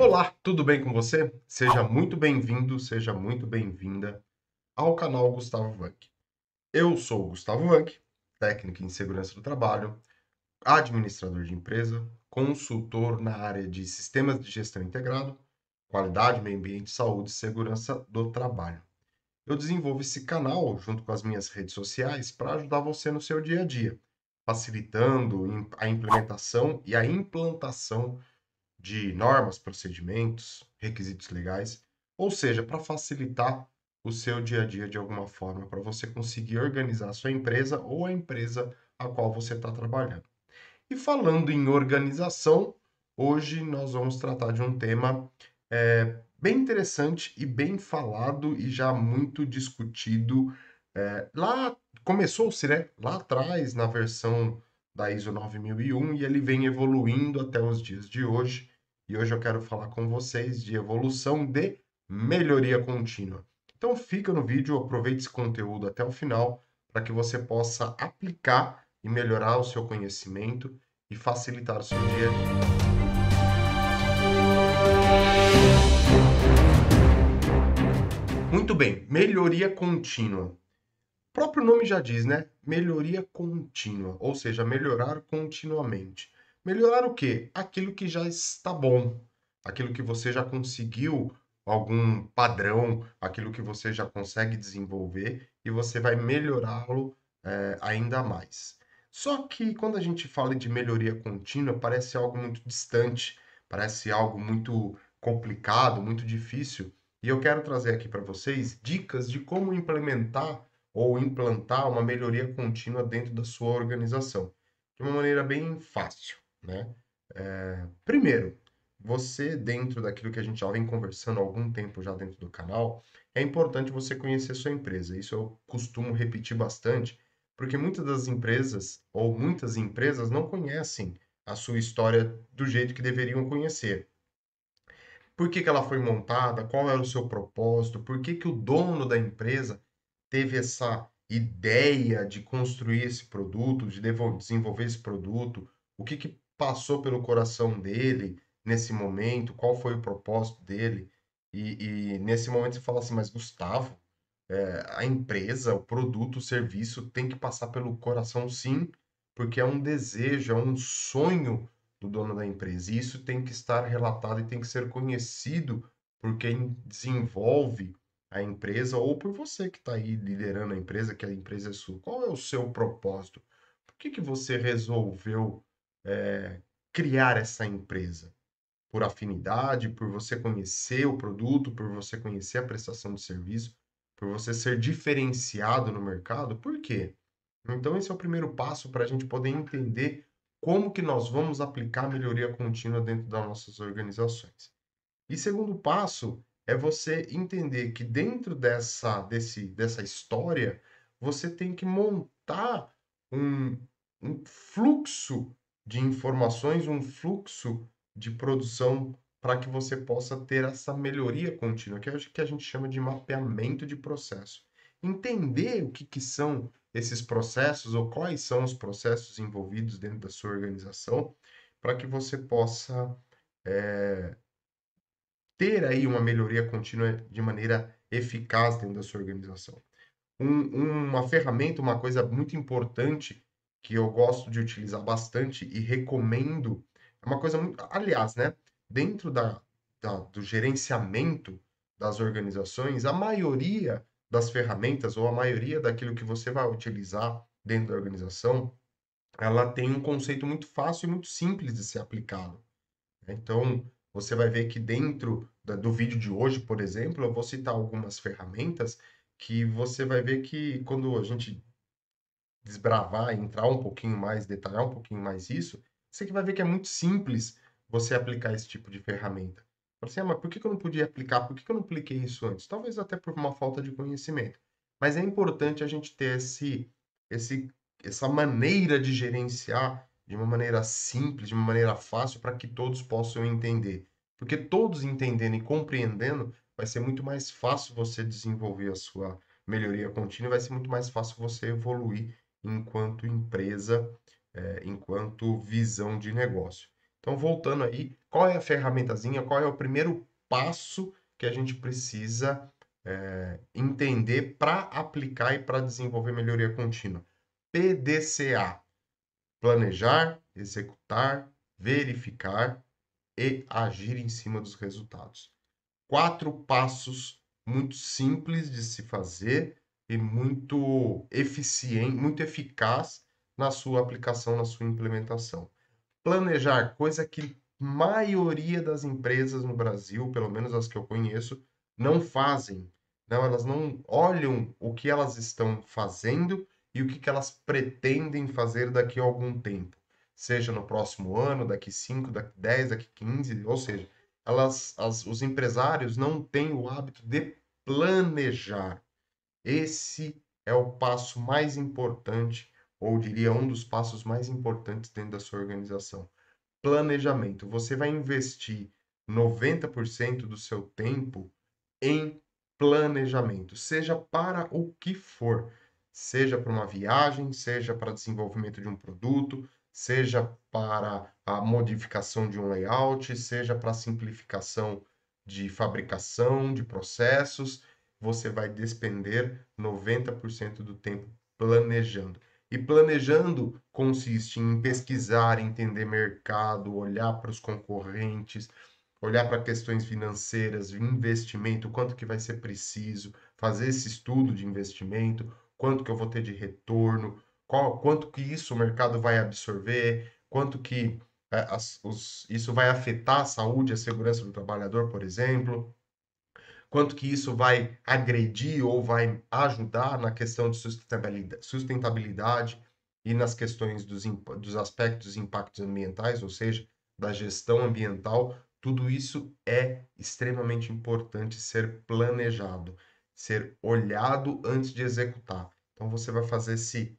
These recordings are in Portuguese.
Olá, tudo bem com você? Seja muito bem-vindo, seja muito bem-vinda ao canal Gustavo Vank. Eu sou o Gustavo Vank, técnico em segurança do trabalho, administrador de empresa, consultor na área de sistemas de gestão integrado, qualidade, meio ambiente, saúde e segurança do trabalho. Eu desenvolvo esse canal junto com as minhas redes sociais para ajudar você no seu dia a dia, facilitando a implementação e a implantação de normas, procedimentos, requisitos legais, ou seja, para facilitar o seu dia a dia de alguma forma, para você conseguir organizar a sua empresa ou a empresa a qual você está trabalhando. E falando em organização, hoje nós vamos tratar de um tema é, bem interessante e bem falado e já muito discutido. É, lá começou-se, né? Lá atrás, na versão da ISO 9001, e ele vem evoluindo até os dias de hoje e hoje eu quero falar com vocês de evolução de melhoria contínua. Então fica no vídeo, aproveite esse conteúdo até o final para que você possa aplicar e melhorar o seu conhecimento e facilitar o seu dia a dia. Muito bem, melhoria contínua. O próprio nome já diz, né? Melhoria contínua, ou seja, melhorar continuamente. Melhorar o quê? Aquilo que já está bom, aquilo que você já conseguiu algum padrão, aquilo que você já consegue desenvolver e você vai melhorá-lo é, ainda mais. Só que quando a gente fala de melhoria contínua, parece algo muito distante, parece algo muito complicado, muito difícil. E eu quero trazer aqui para vocês dicas de como implementar ou implantar uma melhoria contínua dentro da sua organização, de uma maneira bem fácil né? É, primeiro, você dentro daquilo que a gente já vem conversando há algum tempo já dentro do canal, é importante você conhecer sua empresa. Isso eu costumo repetir bastante, porque muitas das empresas ou muitas empresas não conhecem a sua história do jeito que deveriam conhecer. Por que, que ela foi montada? Qual era o seu propósito? Por que, que o dono da empresa teve essa ideia de construir esse produto, de desenvolver esse produto? O que, que passou pelo coração dele nesse momento, qual foi o propósito dele. E, e nesse momento você fala assim, mas Gustavo, é, a empresa, o produto, o serviço tem que passar pelo coração sim, porque é um desejo, é um sonho do dono da empresa. E isso tem que estar relatado e tem que ser conhecido por quem desenvolve a empresa ou por você que está aí liderando a empresa, que a empresa é sua. Qual é o seu propósito? Por que, que você resolveu é, criar essa empresa por afinidade, por você conhecer o produto, por você conhecer a prestação de serviço, por você ser diferenciado no mercado. Por quê? Então esse é o primeiro passo para a gente poder entender como que nós vamos aplicar melhoria contínua dentro das nossas organizações. E segundo passo é você entender que dentro dessa desse, dessa história você tem que montar um, um fluxo de informações, um fluxo de produção para que você possa ter essa melhoria contínua, que é o que a gente chama de mapeamento de processo. Entender o que, que são esses processos ou quais são os processos envolvidos dentro da sua organização para que você possa é, ter aí uma melhoria contínua de maneira eficaz dentro da sua organização. Um, uma ferramenta, uma coisa muito importante que eu gosto de utilizar bastante e recomendo. É uma coisa muito. Aliás, né? Dentro da, da, do gerenciamento das organizações, a maioria das ferramentas ou a maioria daquilo que você vai utilizar dentro da organização, ela tem um conceito muito fácil e muito simples de ser aplicado. Né. Então, você vai ver que dentro da, do vídeo de hoje, por exemplo, eu vou citar algumas ferramentas que você vai ver que quando a gente desbravar, entrar um pouquinho mais, detalhar um pouquinho mais isso, você que vai ver que é muito simples você aplicar esse tipo de ferramenta. Você, assim, ah, mas por que eu não podia aplicar? Por que eu não apliquei isso antes? Talvez até por uma falta de conhecimento. Mas é importante a gente ter esse, esse, essa maneira de gerenciar de uma maneira simples, de uma maneira fácil, para que todos possam entender. Porque todos entendendo e compreendendo, vai ser muito mais fácil você desenvolver a sua melhoria contínua, vai ser muito mais fácil você evoluir enquanto empresa, é, enquanto visão de negócio. Então, voltando aí, qual é a ferramentazinha, qual é o primeiro passo que a gente precisa é, entender para aplicar e para desenvolver melhoria contínua? PDCA: planejar, executar, verificar e agir em cima dos resultados. Quatro passos muito simples de se fazer e muito eficiente, muito eficaz na sua aplicação, na sua implementação. Planejar, coisa que maioria das empresas no Brasil, pelo menos as que eu conheço, não fazem. Não, elas não olham o que elas estão fazendo e o que, que elas pretendem fazer daqui a algum tempo, seja no próximo ano, daqui 5, daqui 10, daqui 15, ou seja, elas, as, os empresários não têm o hábito de planejar. Esse é o passo mais importante, ou diria um dos passos mais importantes dentro da sua organização. Planejamento. Você vai investir 90% do seu tempo em planejamento, seja para o que for, seja para uma viagem, seja para desenvolvimento de um produto, seja para a modificação de um layout, seja para simplificação de fabricação de processos, você vai despender 90% do tempo planejando. E planejando consiste em pesquisar, entender mercado, olhar para os concorrentes, olhar para questões financeiras, investimento, quanto que vai ser preciso, fazer esse estudo de investimento, quanto que eu vou ter de retorno, qual, quanto que isso o mercado vai absorver, quanto que é, as, os, isso vai afetar a saúde, a segurança do trabalhador, por exemplo quanto que isso vai agredir ou vai ajudar na questão de sustentabilidade, sustentabilidade e nas questões dos, dos aspectos impactos ambientais, ou seja, da gestão ambiental, tudo isso é extremamente importante ser planejado, ser olhado antes de executar. Então você vai fazer esse,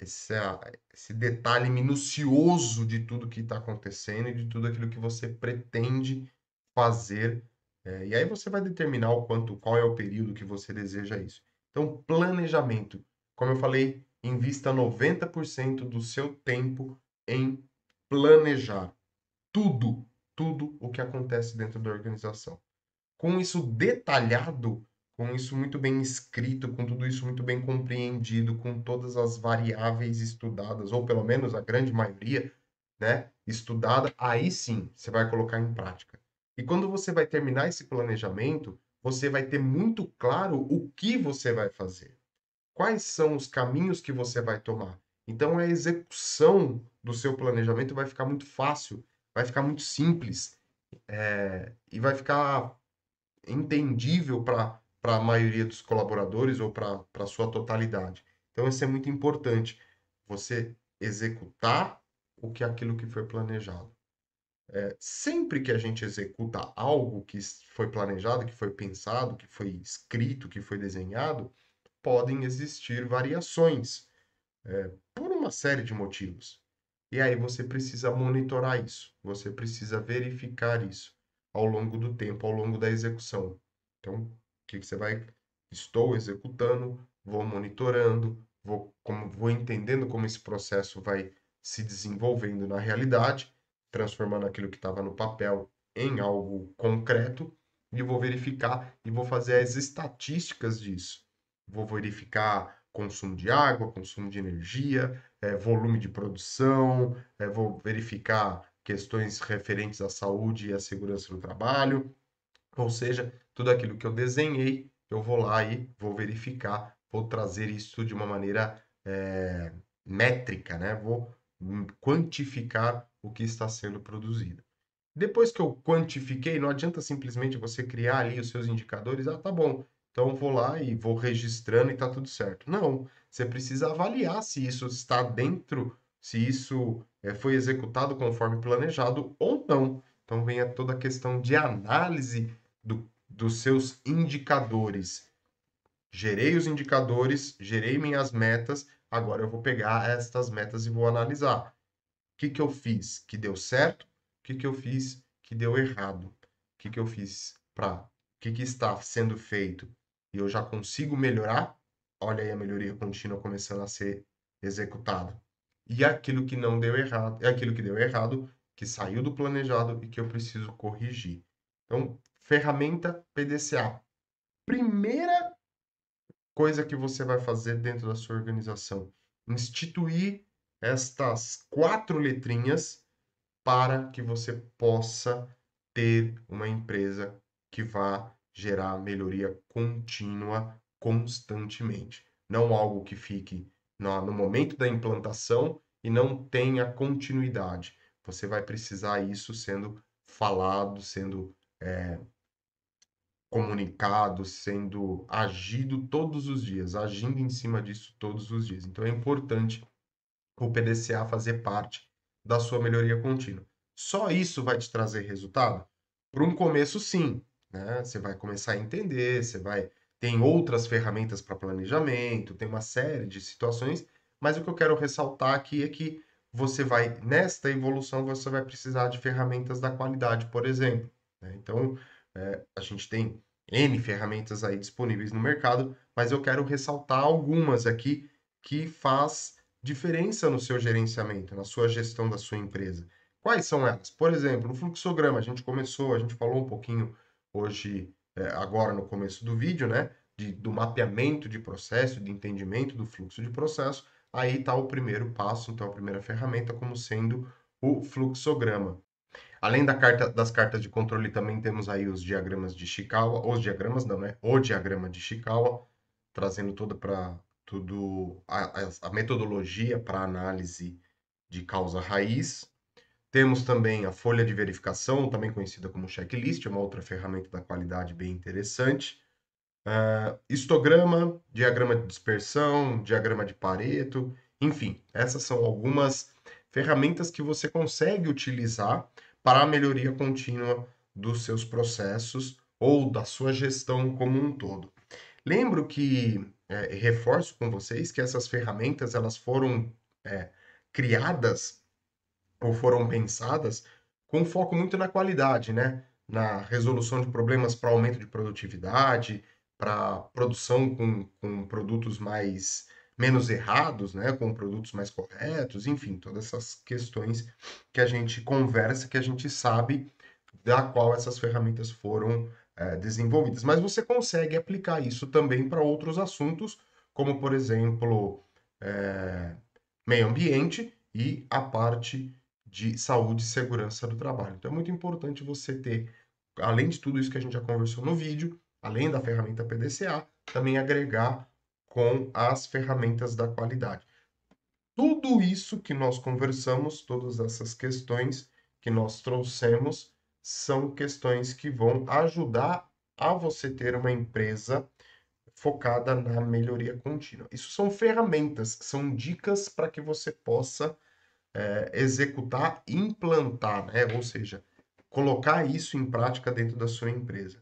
esse, ah, esse detalhe minucioso de tudo que está acontecendo e de tudo aquilo que você pretende fazer é, e aí você vai determinar o quanto, qual é o período que você deseja isso. Então, planejamento. Como eu falei, invista 90% do seu tempo em planejar tudo, tudo o que acontece dentro da organização. Com isso detalhado, com isso muito bem escrito, com tudo isso muito bem compreendido, com todas as variáveis estudadas, ou pelo menos a grande maioria, né, estudada, aí sim você vai colocar em prática. E quando você vai terminar esse planejamento, você vai ter muito claro o que você vai fazer. Quais são os caminhos que você vai tomar? Então a execução do seu planejamento vai ficar muito fácil, vai ficar muito simples é, e vai ficar entendível para a maioria dos colaboradores ou para a sua totalidade. Então isso é muito importante, você executar o que é aquilo que foi planejado. É, sempre que a gente executa algo que foi planejado, que foi pensado, que foi escrito, que foi desenhado, podem existir variações é, por uma série de motivos. E aí você precisa monitorar isso, você precisa verificar isso ao longo do tempo, ao longo da execução. Então, o que, que você vai? Estou executando, vou monitorando, vou, como, vou entendendo como esse processo vai se desenvolvendo na realidade transformando aquilo que estava no papel em algo concreto e vou verificar e vou fazer as estatísticas disso. Vou verificar consumo de água, consumo de energia, é, volume de produção, é, vou verificar questões referentes à saúde e à segurança no trabalho, ou seja, tudo aquilo que eu desenhei, eu vou lá e vou verificar, vou trazer isso de uma maneira é, métrica, né? Vou Hum, quantificar o que está sendo produzido. Depois que eu quantifiquei, não adianta simplesmente você criar ali os seus indicadores, ah, tá bom, então vou lá e vou registrando e tá tudo certo. Não, você precisa avaliar se isso está dentro, se isso é, foi executado conforme planejado ou não. Então vem toda a questão de análise do, dos seus indicadores. Gerei os indicadores, gerei minhas metas, Agora eu vou pegar estas metas e vou analisar. O que, que eu fiz que deu certo? O que, que eu fiz que deu errado? O que, que eu fiz para. O que, que está sendo feito e eu já consigo melhorar? Olha aí a melhoria contínua começando a ser executada. E aquilo que não deu errado, é aquilo que deu errado, que saiu do planejado e que eu preciso corrigir. Então, ferramenta PDCA. Primeira coisa que você vai fazer dentro da sua organização. Instituir estas quatro letrinhas para que você possa ter uma empresa que vá gerar melhoria contínua constantemente. Não algo que fique no momento da implantação e não tenha continuidade. Você vai precisar isso sendo falado, sendo é, comunicado, sendo agido todos os dias, agindo em cima disso todos os dias. Então é importante o PDCA fazer parte da sua melhoria contínua. Só isso vai te trazer resultado? Para um começo, sim. Né? Você vai começar a entender, você vai. Tem outras ferramentas para planejamento, tem uma série de situações, mas o que eu quero ressaltar aqui é que você vai, nesta evolução, você vai precisar de ferramentas da qualidade, por exemplo. Né? Então, é, a gente tem N ferramentas aí disponíveis no mercado, mas eu quero ressaltar algumas aqui que faz diferença no seu gerenciamento, na sua gestão da sua empresa. Quais são elas? Por exemplo, o fluxograma, a gente começou, a gente falou um pouquinho hoje, é, agora no começo do vídeo, né? De, do mapeamento de processo, de entendimento do fluxo de processo, aí está o primeiro passo, então a primeira ferramenta como sendo o fluxograma. Além da carta, das cartas de controle, também temos aí os diagramas de Chikawa, os diagramas não, né? O diagrama de Chikawa, trazendo toda para tudo a, a metodologia para análise de causa raiz. Temos também a folha de verificação, também conhecida como checklist, uma outra ferramenta da qualidade bem interessante. Uh, histograma, diagrama de dispersão, diagrama de Pareto, enfim, essas são algumas ferramentas que você consegue utilizar para a melhoria contínua dos seus processos ou da sua gestão como um todo. Lembro que é, reforço com vocês que essas ferramentas elas foram é, criadas ou foram pensadas com foco muito na qualidade, né? Na resolução de problemas para aumento de produtividade, para produção com, com produtos mais menos errados, né, com produtos mais corretos, enfim, todas essas questões que a gente conversa, que a gente sabe da qual essas ferramentas foram é, desenvolvidas. Mas você consegue aplicar isso também para outros assuntos, como por exemplo é, meio ambiente e a parte de saúde e segurança do trabalho. Então é muito importante você ter, além de tudo isso que a gente já conversou no vídeo, além da ferramenta PDCA, também agregar com as ferramentas da qualidade. Tudo isso que nós conversamos, todas essas questões que nós trouxemos, são questões que vão ajudar a você ter uma empresa focada na melhoria contínua. Isso são ferramentas, são dicas para que você possa é, executar, implantar, né? ou seja, colocar isso em prática dentro da sua empresa.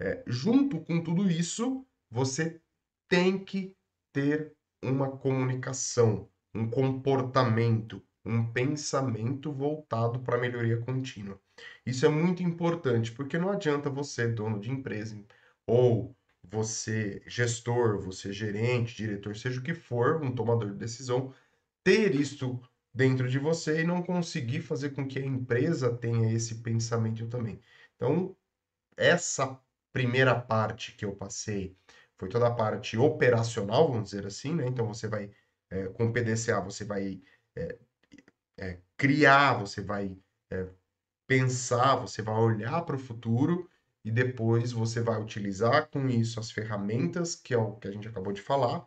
É, junto com tudo isso, você tem que ter uma comunicação, um comportamento, um pensamento voltado para a melhoria contínua. Isso é muito importante, porque não adianta você, dono de empresa, ou você, gestor, você, gerente, diretor, seja o que for, um tomador de decisão, ter isso dentro de você e não conseguir fazer com que a empresa tenha esse pensamento também. Então, essa primeira parte que eu passei, foi toda a parte operacional, vamos dizer assim, né? Então você vai, é, com o PDCA, você vai é, é, criar, você vai é, pensar, você vai olhar para o futuro e depois você vai utilizar com isso as ferramentas, que é o que a gente acabou de falar,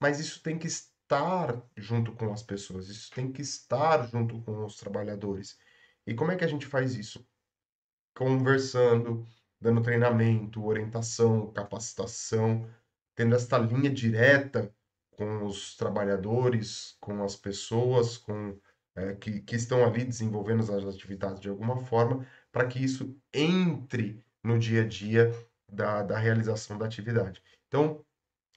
mas isso tem que estar junto com as pessoas, isso tem que estar junto com os trabalhadores. E como é que a gente faz isso? Conversando, dando treinamento, orientação, capacitação, tendo esta linha direta com os trabalhadores, com as pessoas, com é, que, que estão ali desenvolvendo as atividades de alguma forma, para que isso entre no dia a dia da, da realização da atividade. Então,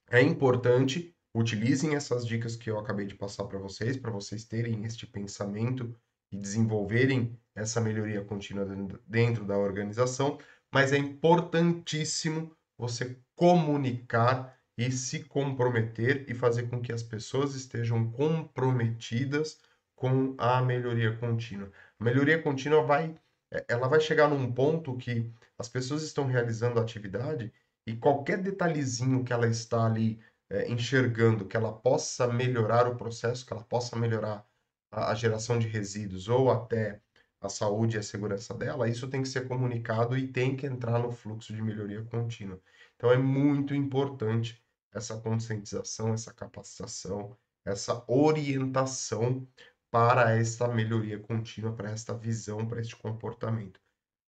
é importante, utilizem essas dicas que eu acabei de passar para vocês, para vocês terem este pensamento e desenvolverem essa melhoria contínua dentro da organização, mas é importantíssimo você comunicar e se comprometer e fazer com que as pessoas estejam comprometidas com a melhoria contínua. A melhoria contínua vai é, ela vai chegar num ponto que as pessoas estão realizando a atividade e qualquer detalhezinho que ela está ali é, enxergando que ela possa melhorar o processo, que ela possa melhorar a, a geração de resíduos ou até a saúde e a segurança dela, isso tem que ser comunicado e tem que entrar no fluxo de melhoria contínua. Então é muito importante essa conscientização, essa capacitação, essa orientação para essa melhoria contínua, para esta visão, para este comportamento.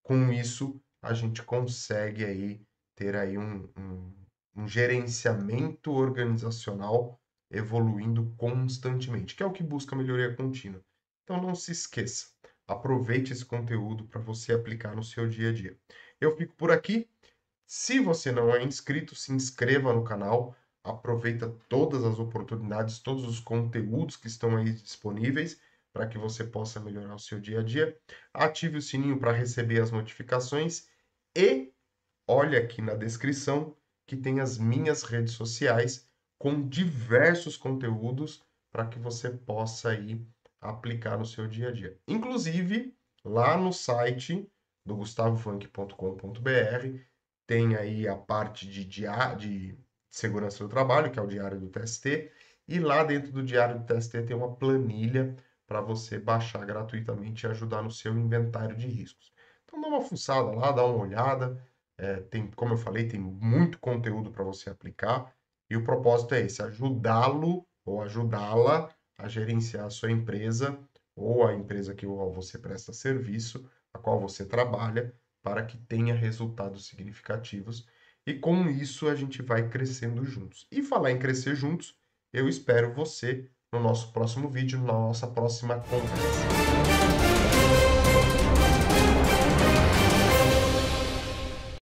Com isso, a gente consegue aí ter aí um, um, um gerenciamento organizacional evoluindo constantemente, que é o que busca melhoria contínua. Então não se esqueça, Aproveite esse conteúdo para você aplicar no seu dia a dia. Eu fico por aqui. Se você não é inscrito, se inscreva no canal. Aproveita todas as oportunidades, todos os conteúdos que estão aí disponíveis para que você possa melhorar o seu dia a dia. Ative o sininho para receber as notificações e olha aqui na descrição que tem as minhas redes sociais com diversos conteúdos para que você possa aí aplicar no seu dia a dia. Inclusive, lá no site do gustavofunk.com.br tem aí a parte de, diário, de segurança do trabalho, que é o diário do TST, e lá dentro do diário do TST tem uma planilha para você baixar gratuitamente e ajudar no seu inventário de riscos. Então dá uma fuçada lá, dá uma olhada. É, tem, como eu falei, tem muito conteúdo para você aplicar. E o propósito é esse: ajudá-lo ou ajudá-la a gerenciar a sua empresa ou a empresa que você presta serviço, a qual você trabalha, para que tenha resultados significativos. E com isso a gente vai crescendo juntos. E falar em crescer juntos, eu espero você no nosso próximo vídeo, na nossa próxima conversa.